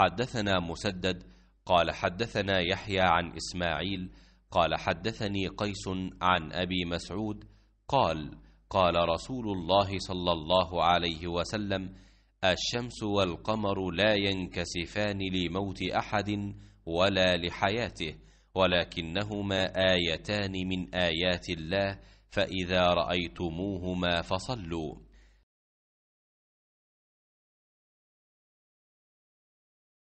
حدثنا مسدد قال حدثنا يحيى عن إسماعيل قال حدثني قيس عن أبي مسعود قال قال رسول الله صلى الله عليه وسلم الشمس والقمر لا ينكسفان لموت أحد ولا لحياته ولكنهما آيتان من آيات الله فإذا رأيتموهما فصلوا